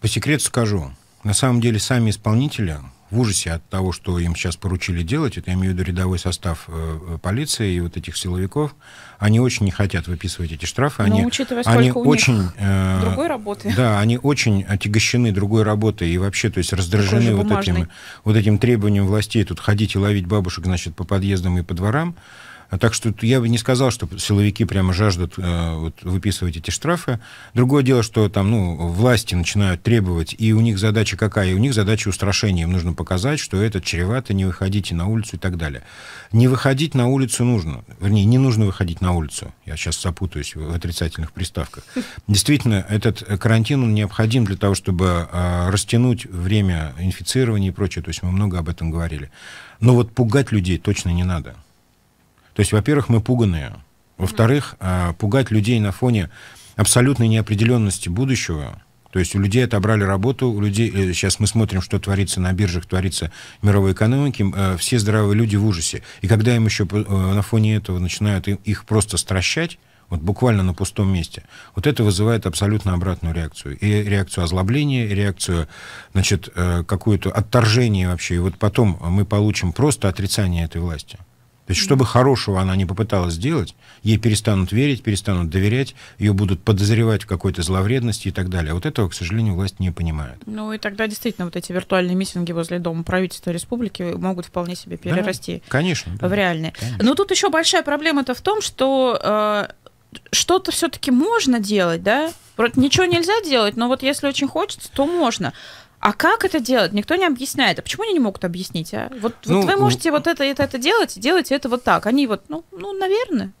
По секрету скажу. На самом деле сами исполнители в ужасе от того, что им сейчас поручили делать, это я имею в виду рядовой состав э, э полиции и вот этих силовиков, они очень не хотят выписывать эти штрафы. Но ну, они, учитывая, сколько они у очень, них э, другой работы. Да, они очень отягощены другой работой и вообще, то есть раздражены вот этим, вот этим требованием властей тут ходить и ловить бабушек, значит, по подъездам и по дворам. А так что я бы не сказал, что силовики прямо жаждут э, вот, выписывать эти штрафы. Другое дело, что там ну, власти начинают требовать, и у них задача какая? У них задача устрашения. Им нужно показать, что это чревато, не выходите на улицу и так далее. Не выходить на улицу нужно. Вернее, не нужно выходить на улицу. Я сейчас запутаюсь в отрицательных приставках. [LAUGHS] Действительно, этот карантин он необходим для того, чтобы э, растянуть время инфицирования и прочее. То есть мы много об этом говорили. Но вот пугать людей точно не надо. То есть, во-первых, мы пуганые. Во-вторых, а, пугать людей на фоне абсолютной неопределенности будущего, то есть у людей отобрали работу, у людей э, сейчас мы смотрим, что творится на биржах, творится в мировой экономике, а, все здоровые люди в ужасе. И когда им еще э, на фоне этого начинают их просто стращать, вот буквально на пустом месте. Вот это вызывает абсолютно обратную реакцию. И реакцию озлобления, и реакцию, значит, э, какое-то отторжение вообще. И вот потом мы получим просто отрицание этой власти. То есть, что бы хорошего она не попыталась сделать, ей перестанут верить, перестанут доверять, ее будут подозревать в какой-то зловредности и так далее. Вот этого, к сожалению, власть не понимает. Ну и тогда действительно вот эти виртуальные митинги возле Дома правительства республики могут вполне себе перерасти да, конечно, да, в реальные. Конечно. Но тут еще большая проблема-то в том, что э, что-то все-таки можно делать, да? Ничего нельзя делать, но вот если очень хочется, то можно. А как это делать? Никто не объясняет. А почему они не могут объяснить? А? Вот, ну, вот вы можете вот это, это, это делать, и делать это вот так. Они вот, ну, ну, наверное.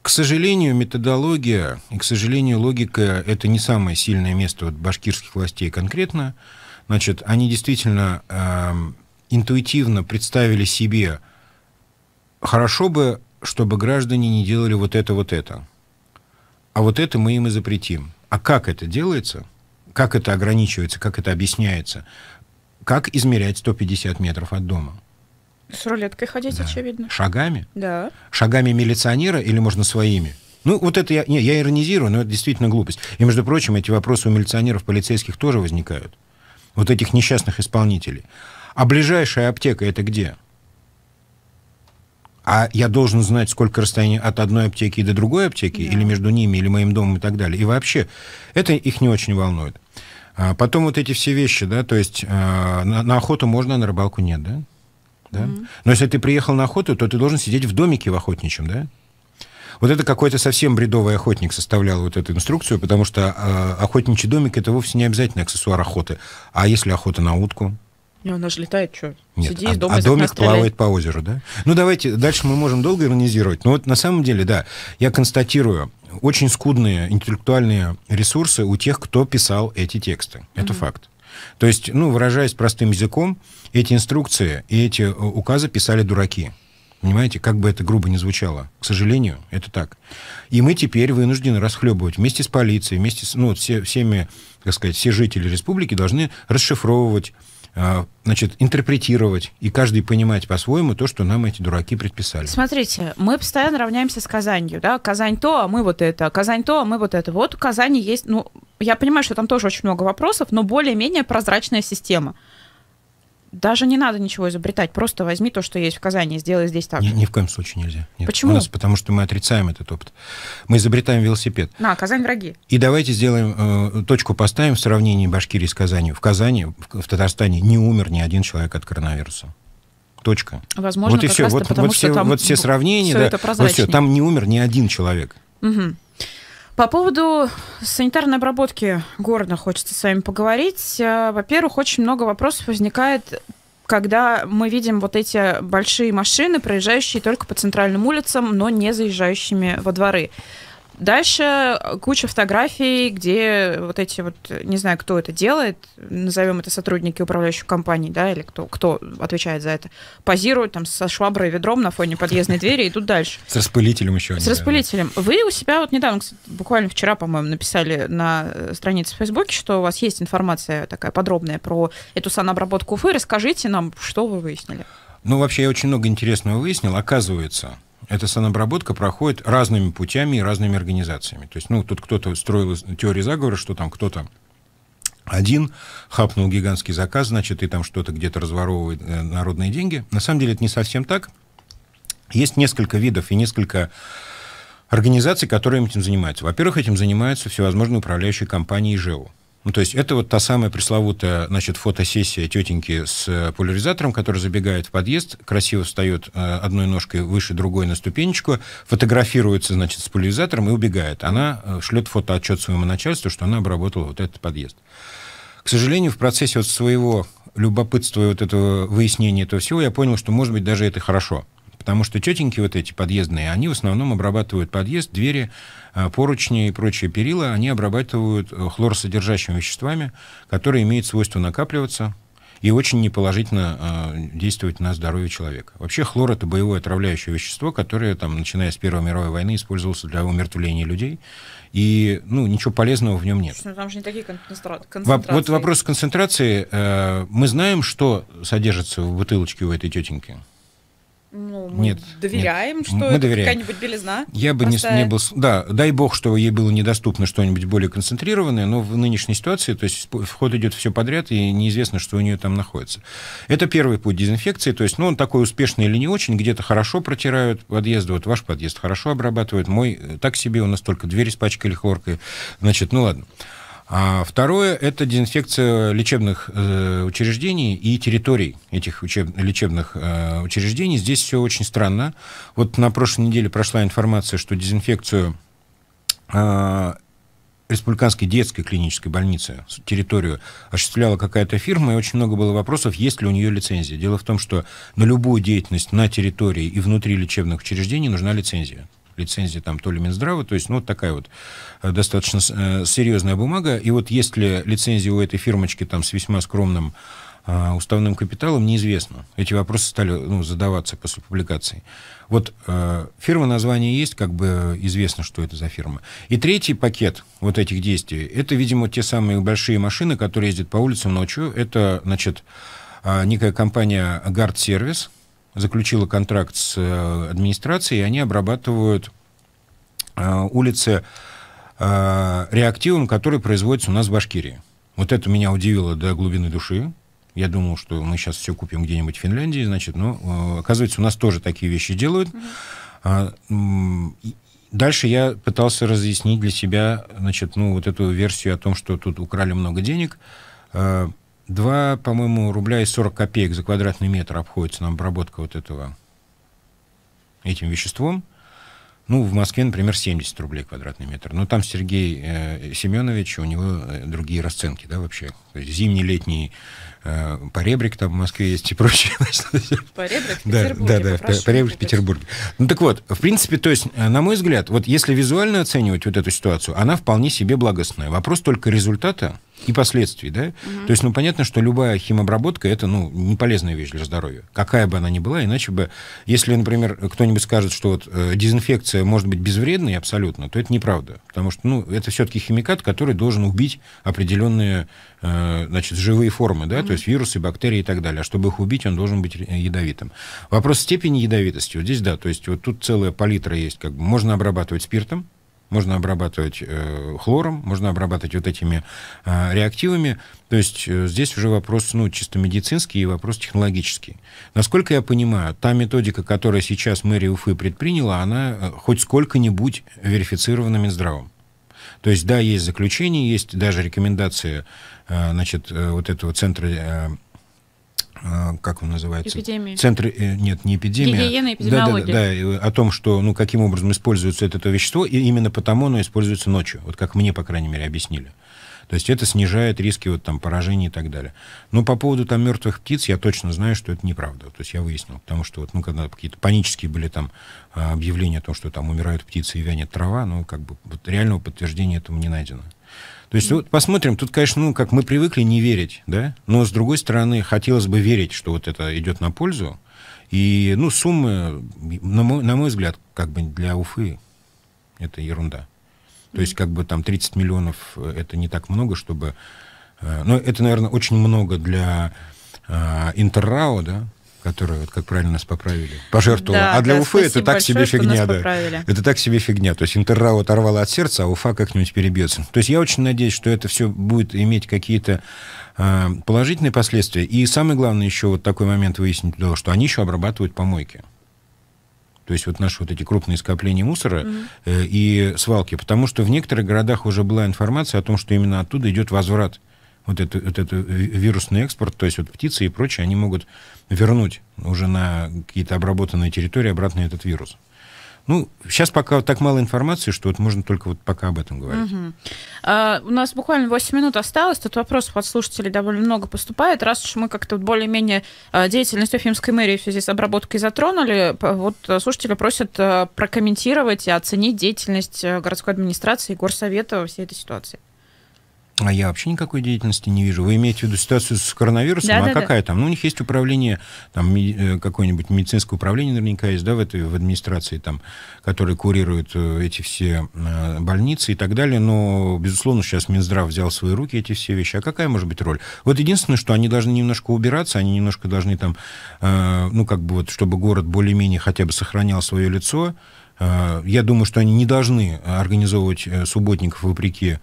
К сожалению, методология и, к сожалению, логика – это не самое сильное место вот башкирских властей конкретно. Значит, они действительно э, интуитивно представили себе, хорошо бы, чтобы граждане не делали вот это, вот это. А вот это мы им и запретим. А как это делается – как это ограничивается, как это объясняется? Как измерять 150 метров от дома? С рулеткой ходить, да. очевидно. Шагами? Да. Шагами милиционера или можно своими? Ну, вот это я, не, я иронизирую, но это действительно глупость. И, между прочим, эти вопросы у милиционеров, полицейских тоже возникают. Вот этих несчастных исполнителей. А ближайшая аптека это где? А я должен знать, сколько расстояние от одной аптеки до другой аптеки, да. или между ними, или моим домом и так далее. И вообще, это их не очень волнует. А потом вот эти все вещи, да, то есть э, на, на охоту можно, а на рыбалку нет, да? да? Mm-hmm. Но если ты приехал на охоту, то ты должен сидеть в домике в охотничьем, да? Вот это какой-то совсем бредовый охотник составлял вот эту инструкцию, потому что э, охотничий домик это вовсе не обязательно аксессуар охоты. А если охота на утку? И она же летает, что? Нет, Сиди, а, дома а домик плавает по озеру, да? Ну, давайте, дальше мы можем долго иронизировать. Но вот на самом деле, да, я констатирую, очень скудные интеллектуальные ресурсы у тех, кто писал эти тексты. Это mm-hmm. факт. То есть, ну, выражаясь простым языком, эти инструкции и эти э, указы писали дураки. Понимаете, как бы это грубо ни звучало. К сожалению, это так. И мы теперь вынуждены расхлебывать вместе с полицией, вместе с ну, все, всеми, так сказать, все жители республики должны расшифровывать а, значит, интерпретировать и каждый понимать по-своему то, что нам эти дураки предписали. Смотрите, мы постоянно равняемся с Казанью, да, Казань то, а мы вот это, Казань то, а мы вот это. Вот у Казани есть, ну, я понимаю, что там тоже очень много вопросов, но более-менее прозрачная система. Даже не надо ничего изобретать, просто возьми то, что есть в Казани, сделай здесь так. Ни, ни в коем случае нельзя. Нет. Почему? У нас, потому что мы отрицаем этот опыт. Мы изобретаем велосипед. На, Казань враги. И давайте сделаем, э, точку поставим в сравнении Башкирии с Казанью. В Казани, в, в Татарстане не умер ни один человек от коронавируса. Точка. Возможно, вот и все. Вот, потому, вот, все, там вот все сравнения, все да, вот все. Там не умер ни один человек. Угу. По поводу санитарной обработки города хочется с вами поговорить. Э, во-первых, очень много вопросов возникает когда мы видим вот эти большие машины, проезжающие только по центральным улицам, но не заезжающими во дворы. Дальше куча фотографий, где вот эти вот, не знаю, кто это делает, назовем это сотрудники управляющих компаний, да, или кто, кто отвечает за это, позируют там со шваброй и ведром на фоне подъездной двери и идут дальше. С распылителем еще. С распылителем. Да. Вы у себя вот недавно, кстати, буквально вчера, по-моему, написали на э, странице в Фейсбуке, что у вас есть информация такая подробная про эту санобработку Уфы. Расскажите нам, что вы выяснили. Ну, вообще, я очень много интересного выяснил. Оказывается, эта санобработка проходит разными путями и разными организациями. То есть, ну, тут кто-то строил теорию заговора, что там кто-то один хапнул гигантский заказ, значит, и там что-то где-то разворовывает э, народные деньги. На самом деле это не совсем так. Есть несколько видов и несколько организаций, которые этим занимаются. Во-первых, этим занимаются всевозможные управляющие компании и ЖЭУ. Ну, то есть это вот та самая пресловутая, значит, фотосессия тетеньки с э, поляризатором, который забегает в подъезд, красиво встает э, одной ножкой выше другой на ступенечку, фотографируется, значит, с поляризатором и убегает. Она э, шлет фотоотчет своему начальству, что она обработала вот этот подъезд. К сожалению, в процессе вот своего любопытства и вот этого выяснения этого всего я понял, что, может быть, даже это хорошо – Потому что тетеньки вот эти подъездные, они в основном обрабатывают подъезд, двери, а, поручни и прочие перила, они обрабатывают э, хлорсодержащими веществами, которые имеют свойство накапливаться и очень неположительно э, а, действует на здоровье человека. Вообще хлор это боевое отравляющее вещество, которое там, начиная с Первой мировой войны, использовалось для умертвления людей. И ну, ничего полезного в нем нет. Конечно, ну, там же не такие концентрации. Во- вот вопрос концентрации. Э, мы знаем, что содержится в бутылочке у этой тетеньки. Ну, мы нет, доверяем, нет. что мы доверяем. какая-нибудь белизна. Я бы не, не был, да, дай бог, что ей было недоступно что-нибудь более концентрированное, но в нынешней ситуации, то есть вход идет все подряд, и неизвестно, что у нее там находится. Это первый путь дезинфекции, то есть, ну, он такой успешный или не очень, где-то хорошо протирают подъезды, вот ваш подъезд хорошо обрабатывают, мой э, так себе, у нас только дверь испачкали хлоркой, значит, ну ладно. А второе – это дезинфекция лечебных э, учреждений и территорий этих учеб, лечебных э, учреждений. Здесь все очень странно. Вот на прошлой неделе прошла информация, что дезинфекцию э, республиканской детской клинической больницы территорию осуществляла какая-то фирма, и очень много было вопросов, есть ли у нее лицензия. Дело в том, что на любую деятельность на территории и внутри лечебных учреждений нужна лицензия лицензии там то ли Минздрава, то есть, ну, вот такая вот э, достаточно э, серьезная бумага. И вот если лицензия у этой фирмочки там с весьма скромным а, уставным капиталом, неизвестно. Эти вопросы стали ну, задаваться после публикации. Вот э, фирма, название есть, как бы известно, что это за фирма. И третий пакет вот этих действий, это, видимо, те самые большие машины, которые ездят по улицам ночью. Это, значит, некая компания Guard Service, заключила контракт с э, администрацией, и они обрабатывают э, улицы э, реактивом, который производится у нас в Башкирии. Вот это меня удивило до глубины души. Я думал, что мы сейчас все купим где-нибудь в Финляндии, значит, но оказывается, у нас тоже такие вещи делают. А, дальше я пытался разъяснить для себя, значит, ну, вот эту версию о том, что тут украли много денег. 2, по-моему, рубля и 40 копеек за квадратный метр обходится нам обработка вот этого этим веществом. Ну, в Москве, например, 70 рублей квадратный метр. Но там Сергей э, Семенович, у него э, другие расценки, да, вообще. То есть зимний, летний э, поребрик там в Москве есть и прочее. [LAUGHS] Поребрик в Петербурге. Да, да, да поребрик в Петербурге. Ну, так вот, в принципе, то есть, э, на мой взгляд, вот если визуально оценивать вот эту ситуацию, она вполне себе благостная. Вопрос только результата, и последствий, да? Угу. То есть, ну, понятно, что любая химобработка – это, ну, не полезная вещь для здоровья. Какая бы она ни была, иначе бы... Если, например, кто-нибудь скажет, что вот э, дезинфекция может быть безвредной абсолютно, то это неправда. Потому что, ну, это все-таки химикат, который должен убить определенные, э, значит, живые формы, да? Угу. То есть вирусы, бактерии и так далее. А чтобы их убить, он должен быть ядовитым. Вопрос степени ядовитости. Вот здесь, да, то есть вот тут целая палитра есть. Как бы. Можно обрабатывать спиртом, можно обрабатывать э, хлором, можно обрабатывать вот этими э, реактивами. То есть э, здесь уже вопрос ну, чисто медицинский и вопрос технологический. Насколько я понимаю, та методика, которая сейчас мэрия Уфы предприняла, она хоть сколько-нибудь верифицирована Минздравом. То есть, да, есть заключение, есть даже рекомендация значит, вот этого центра а, как он называется? Эпидемии. Центр, э, нет, не эпидемия. Гигиена, эпидемиология. Да, да, да, о том, что, ну, каким образом используется это, это вещество, и именно потому оно используется ночью, вот как мне, по крайней мере, объяснили. То есть это снижает риски вот там поражений и так далее. Но по поводу там мертвых птиц я точно знаю, что это неправда. То есть я выяснил, потому что вот, ну, когда какие-то панические были там а, объявления о том, что там умирают птицы и вянет трава, ну, как бы вот реального подтверждения этому не найдено. То есть вот посмотрим, тут, конечно, ну, как мы привыкли не верить, да, но, с другой стороны, хотелось бы верить, что вот это идет на пользу, и, ну, суммы, на мой, на мой взгляд, как бы для Уфы это ерунда. То есть, как бы там 30 миллионов э, это не так много, чтобы... ну, это, наверное, очень много для э, Интеррао, да, которая, вот как правильно нас поправили, пожертвовала. Да, а для да, Уфы это так себе фигня, да. Поправили. Это так себе фигня. То есть Интеррау оторвала от сердца, а Уфа как-нибудь перебьется. То есть я очень надеюсь, что это все будет иметь какие-то э, положительные последствия. И самое главное еще вот такой момент выяснить, что они еще обрабатывают помойки. То есть вот наши вот эти крупные скопления мусора mm-hmm. э, и свалки. Потому что в некоторых городах уже была информация о том, что именно оттуда идет возврат. mm вот это, вот это вирусный экспорт, то есть вот птицы и прочее, они могут вернуть уже на какие-то обработанные территории обратно этот вирус. Ну, сейчас пока так мало информации, что вот можно только вот пока об этом говорить. Угу. А, у нас буквально 8 минут осталось. Тут вопросов от слушателей довольно много поступает. Раз уж мы как-то более-менее а, деятельность Уфимской мэрии в связи с обработкой затронули, вот а, слушатели просят а, прокомментировать и оценить деятельность э, городской администрации и горсовета во всей этой ситуации. А я вообще никакой деятельности не вижу. Вы имеете в виду ситуацию с коронавирусом? Да, а да, какая да. там? Ну, у них есть управление, там э, какое-нибудь медицинское управление наверняка есть, да, в этой в администрации, там, которые курируют э, эти все э, больницы и так далее. Но, безусловно, сейчас Минздрав взял в свои руки эти все вещи. А какая может быть роль? Вот единственное, что они должны немножко убираться, они немножко должны там, ну, как бы вот, чтобы город более-менее хотя бы сохранял свое лицо, Э, я думаю, что они не должны э, организовывать э, субботников вопреки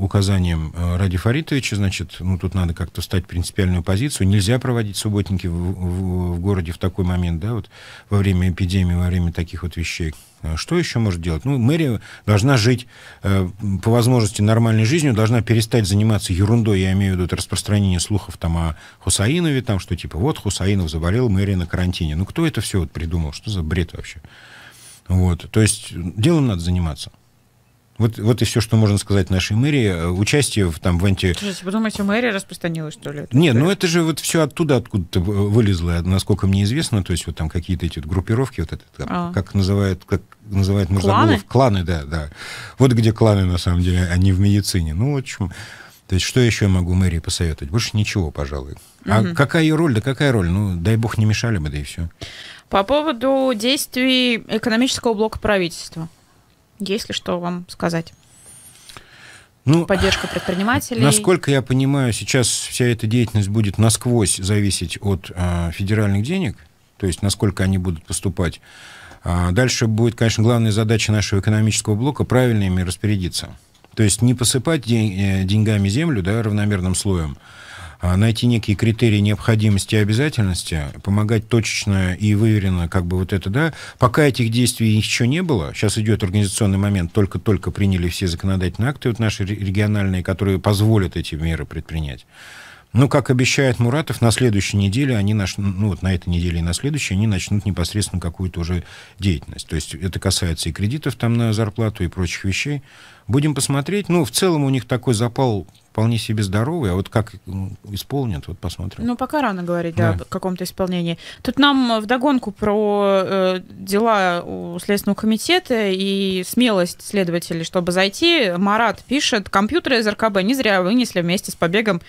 указаниям Ради Фаритовича. Значит, ну, тут надо как-то встать принципиальную позицию. Нельзя проводить субботники в, в, в городе в такой момент, да, вот во время эпидемии, во время таких вот вещей. А что еще может делать? Ну, мэрия должна жить э, по возможности нормальной жизнью, должна перестать заниматься ерундой, я имею в виду это распространение слухов там о Хусаинове, там, что типа вот Хусаинов заболел, мэрия на карантине. Ну, кто это все вот придумал? Что за бред вообще? Вот. То есть делом надо заниматься. Вот, вот и все, что можно сказать нашей мэрии. Э, участие в, там, в анти... Слушайте, вы думаете, мэрия распространилась, что ли? Нет, ну это же вот все оттуда, откуда-то вылезло, э, насколько мне известно. То есть вот там какие-то эти группировки, вот это, как, а. как называют, как называют Мурзагулов, кланы? кланы, да, да. Вот где кланы, на самом деле, они а в медицине. Ну, в общем, то есть что еще я могу мэрии посоветовать? Больше ничего, пожалуй. Угу. А какая ее роль? Да какая роль? Ну, дай бог не мешали бы, да и все. По поводу действий экономического блока правительства. Есть ли что вам сказать? Ну, Поддержка предпринимателей. Насколько я понимаю, сейчас вся эта деятельность будет насквозь зависеть от э, федеральных денег, то есть насколько они будут поступать. А дальше будет, конечно, главная задача нашего экономического блока правильно ими распорядиться. То есть не посыпать день, э, деньгами землю да, равномерным слоем, а, найти некие критерии необходимости и обязательности, помогать точечно и выверенно, как бы вот это, да. Пока этих действий еще не было, сейчас идет организационный момент, только-только приняли все законодательные акты, вот наши региональные, которые позволят эти меры предпринять. Ну, как обещает Муратов, на следующей неделе они начнут, ну вот на этой неделе и на следующей они начнут непосредственно какую-то уже деятельность. То есть это касается и кредитов там на зарплату и прочих вещей. Будем посмотреть. Ну, в целом у них такой запал вполне себе здоровый, а вот как ну, исполнят, вот посмотрим. Ну, пока рано говорить да. Да, о каком-то исполнении. Тут нам вдогонку про э, дела у Следственного комитета и смелость следователей, чтобы зайти. Марат пишет, компьютеры из РКБ не зря вынесли вместе с побегом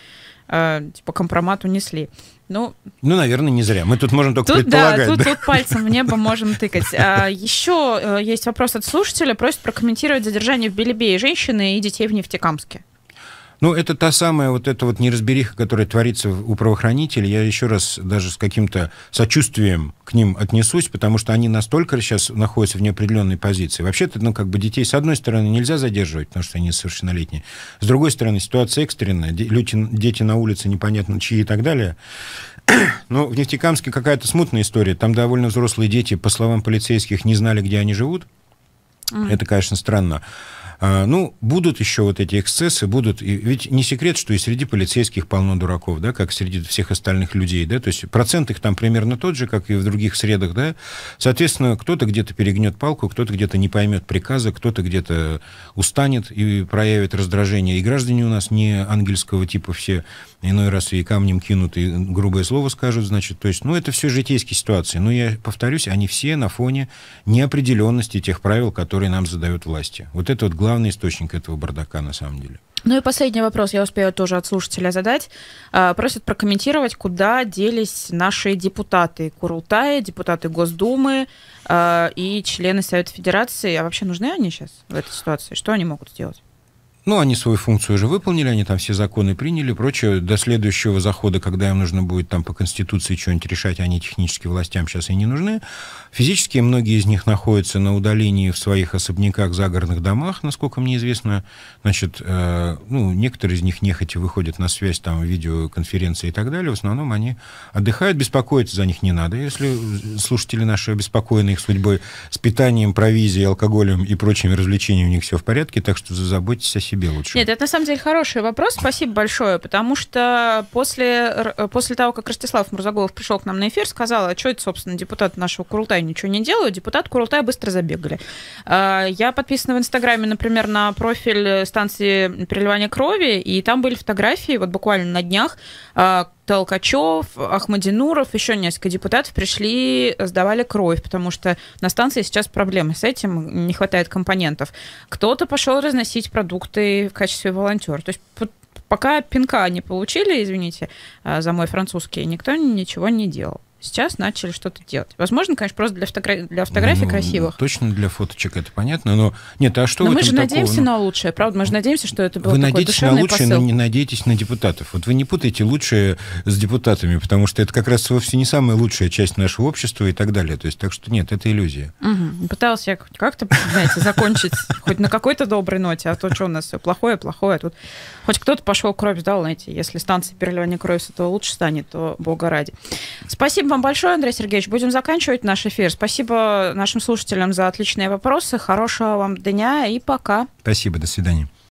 а, типа компромат унесли. Ну, ну, наверное, не зря. Мы тут можем только тут, предполагать. Да, тут, да? тут пальцем в небо можем тыкать. А, еще э, есть вопрос от слушателя. Просит прокомментировать задержание в Белебее женщины и детей в Нефтекамске. Ну, это та самая вот эта вот неразбериха, которая творится у правоохранителей. Я еще раз даже с каким-то сочувствием к ним отнесусь, потому что они настолько сейчас находятся в неопределенной позиции. Вообще-то, ну, как бы детей, с одной стороны, нельзя задерживать, потому что они совершеннолетние. С другой стороны, ситуация экстренная. Люди, дети на улице непонятно чьи и так далее. [CLEARS THROAT] Но ну, в Нефтекамске какая-то смутная история. Там довольно взрослые дети, по словам полицейских, не знали, где они живут. Mm. Это, конечно, странно. А, ну, будут еще вот эти эксцессы, будут... ведь не секрет, что и среди полицейских полно дураков, да, как среди всех остальных людей, да, то есть процент их там примерно тот же, как и в других средах, да. Соответственно, кто-то где-то перегнет палку, кто-то где-то не поймет приказа, кто-то где-то устанет и проявит раздражение. И граждане у нас не ангельского типа все, иной раз и камнем кинут, и грубое слово скажут, значит, то есть, ну, это все житейские ситуации. Но я повторюсь, они все на фоне неопределенности тех правил, которые нам задают власти. Вот это вот главный источник этого бардака на самом деле. Ну и последний вопрос я успею тоже от слушателя задать. А, просят прокомментировать, куда делись наши депутаты Курултая, депутаты Госдумы а, и члены Совета Федерации. А вообще нужны они сейчас в этой ситуации? Что они могут сделать? Ну, они свою функцию уже выполнили, они там все законы приняли, прочее. До следующего захода, когда им нужно будет там по Конституции что-нибудь решать, они технически властям сейчас и не нужны. Физически многие из них находятся на удалении в своих особняках, загородных домах, насколько мне известно. Значит, э, ну, некоторые из них нехотя выходят на связь, там, видеоконференции и так далее. В основном они отдыхают, беспокоиться за них не надо. Если слушатели наши обеспокоены их судьбой, с питанием, провизией, алкоголем и прочими развлечениями у них все в порядке, так что заботьтесь о себе себе лучше? Нет, это на самом деле хороший вопрос. Спасибо большое, потому что после, э, после того, как Ростислав Мурзагулов пришел к нам на эфир, сказал, а что это, собственно, депутат нашего Курултая ничего не делают, депутат Курултая быстро забегали. А, я подписана в Инстаграме, например, на профиль станции переливания крови, и там были фотографии, вот буквально на днях, а, Толкачев, Ахмадинуров, еще несколько депутатов пришли, сдавали кровь, потому что на станции сейчас проблемы с этим, не хватает компонентов. Кто-то пошел разносить продукты в качестве волонтера. То есть пока пинка не получили, извините а, за мой французский, никто ничего не делал сейчас начали что-то делать. Возможно, конечно, просто для, фотогра... для фотографий ну, красивых. Точно для фоточек, это понятно, но нет, а что но мы же надеемся такого? на лучшее, правда, мы же надеемся, что это было Вы надеетесь на лучшее, посыл. но не надеетесь на депутатов. Вот вы не путайте лучшее с депутатами, потому что это как раз вовсе не самая лучшая часть нашего общества и так далее. То есть, так что нет, это иллюзия. Угу. Пыталась я как-то, знаете, закончить хоть на какой-то доброй ноте, а то, что у нас все плохое, плохое. Тут хоть кто-то пошел кровь сдал, знаете, если станция переливания крови с этого лучше станет, то бога ради. Спасибо Спасибо вам большое, Андрей Сергеевич. Будем заканчивать наш эфир. Спасибо нашим слушателям за отличные вопросы. Хорошего вам дня и пока. Спасибо, до свидания.